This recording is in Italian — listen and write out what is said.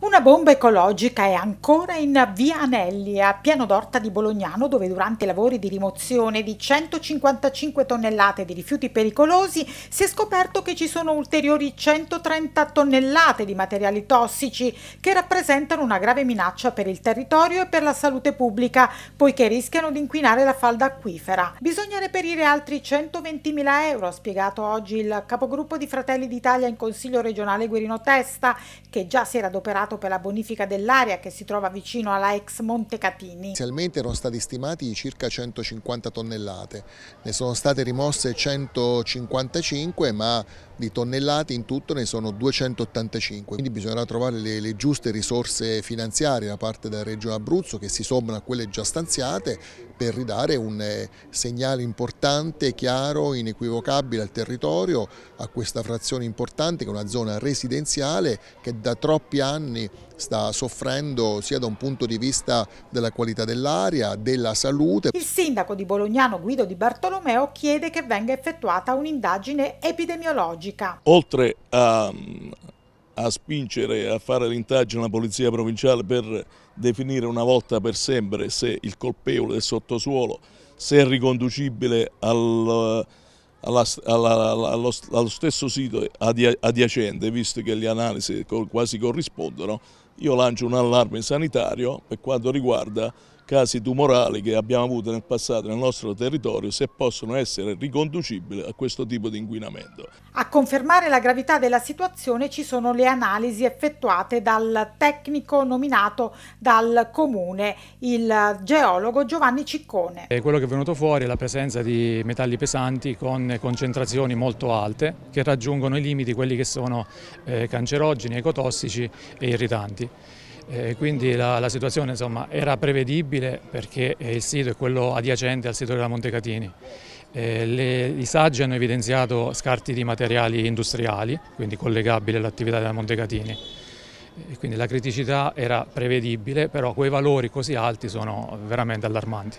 Una bomba ecologica è ancora in via Anelli, a Piano d'Orta di Bolognano, dove durante i lavori di rimozione di 155 tonnellate di rifiuti pericolosi si è scoperto che ci sono ulteriori 130 tonnellate di materiali tossici che rappresentano una grave minaccia per il territorio e per la salute pubblica, poiché rischiano di inquinare la falda acquifera. Bisogna reperire altri 120.000 euro, ha spiegato oggi il capogruppo di Fratelli d'Italia in Consiglio regionale Guerino Testa, che già si era adoperato impegnato per la bonifica dell'area che si trova vicino alla ex Monte Catini. Inizialmente erano stati stimati circa 150 tonnellate, ne sono state rimosse 155 ma di tonnellate in tutto ne sono 285, quindi bisognerà trovare le, le giuste risorse finanziarie da parte della Regione Abruzzo che si sommano a quelle già stanziate per ridare un eh, segnale importante, chiaro, inequivocabile al territorio, a questa frazione importante che è una zona residenziale che da troppi anni giorni sta soffrendo sia da un punto di vista della qualità dell'aria, della salute. Il sindaco di Bolognano Guido Di Bartolomeo chiede che venga effettuata un'indagine epidemiologica. Oltre a, a spingere a fare l'indagine alla Polizia Provinciale per definire una volta per sempre se il colpevole è sottosuolo, se è riconducibile al alla, alla, alla, allo, allo, stesso sito adiacente, visto che le analisi quasi corrispondono, io lancio un allarme sanitario per quanto riguarda casi tumorali che abbiamo avuto nel passato nel nostro territorio se possono essere riconducibili a questo tipo di inquinamento. A confermare la gravità della situazione ci sono le analisi effettuate dal tecnico nominato dal comune, il geologo Giovanni Ciccone. E eh, quello che è venuto fuori è la presenza di metalli pesanti con concentrazioni molto alte che raggiungono i limiti quelli che sono eh, cancerogeni, ecotossici e irritanti risultati. Eh, quindi la, la situazione insomma, era prevedibile perché eh, il sito è quello adiacente al sito della Montecatini. Eh, le, I saggi hanno evidenziato scarti di materiali industriali, quindi collegabili all'attività della Montecatini. Eh, quindi la criticità era prevedibile, però quei valori così alti sono veramente allarmanti.